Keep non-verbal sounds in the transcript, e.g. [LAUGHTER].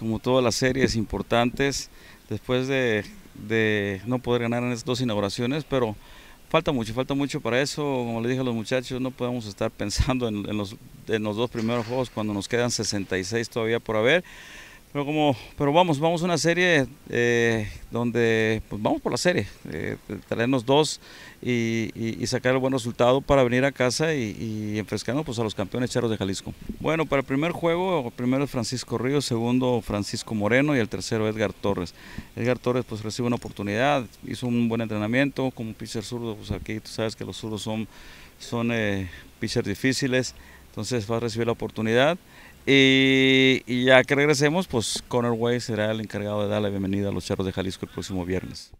como todas las series importantes, después de, no poder ganar en esas dos inauguraciones, pero falta mucho, falta mucho para eso. Como les dije a los muchachos, no podemos estar [LAUGHS] pensando en los dos primeros juegos cuando nos quedan 66 todavía por haber. Pero como, pero vamos, vamos a una serie eh, donde pues vamos por la serie, eh, traernos dos y, sacar el buen resultado para venir a casa y, y, enfrescarnos pues, a los campeones charos de Jalisco. Bueno, para el primer juego, primero es Francisco Ríos, segundo Francisco Moreno y el tercero Edgar Torres. Edgar Torres pues recibe una oportunidad, hizo un buen entrenamiento como pitcher zurdo, pues aquí tú sabes que los zurdos son, son eh, pitchers difíciles. Entonces va a recibir la oportunidad. Y, ya que regresemos, pues Connor Way será el encargado de dar la bienvenida a los Charros de Jalisco el próximo viernes.